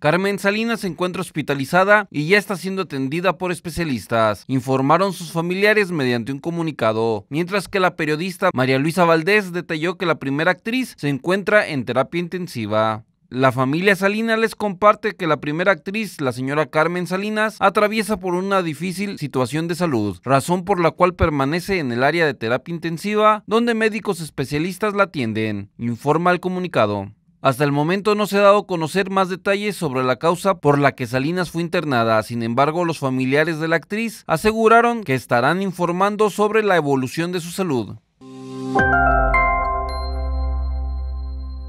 Carmen Salinas se encuentra hospitalizada y ya está siendo atendida por especialistas, informaron sus familiares mediante un comunicado, mientras que la periodista María Luisa Valdés detalló que la primera actriz se encuentra en terapia intensiva. La familia Salinas les comparte que la primera actriz, la señora Carmen Salinas, atraviesa por una difícil situación de salud, razón por la cual permanece en el área de terapia intensiva, donde médicos especialistas la atienden, informa el comunicado. Hasta el momento no se ha dado a conocer más detalles sobre la causa por la que Salinas fue internada, sin embargo los familiares de la actriz aseguraron que estarán informando sobre la evolución de su salud.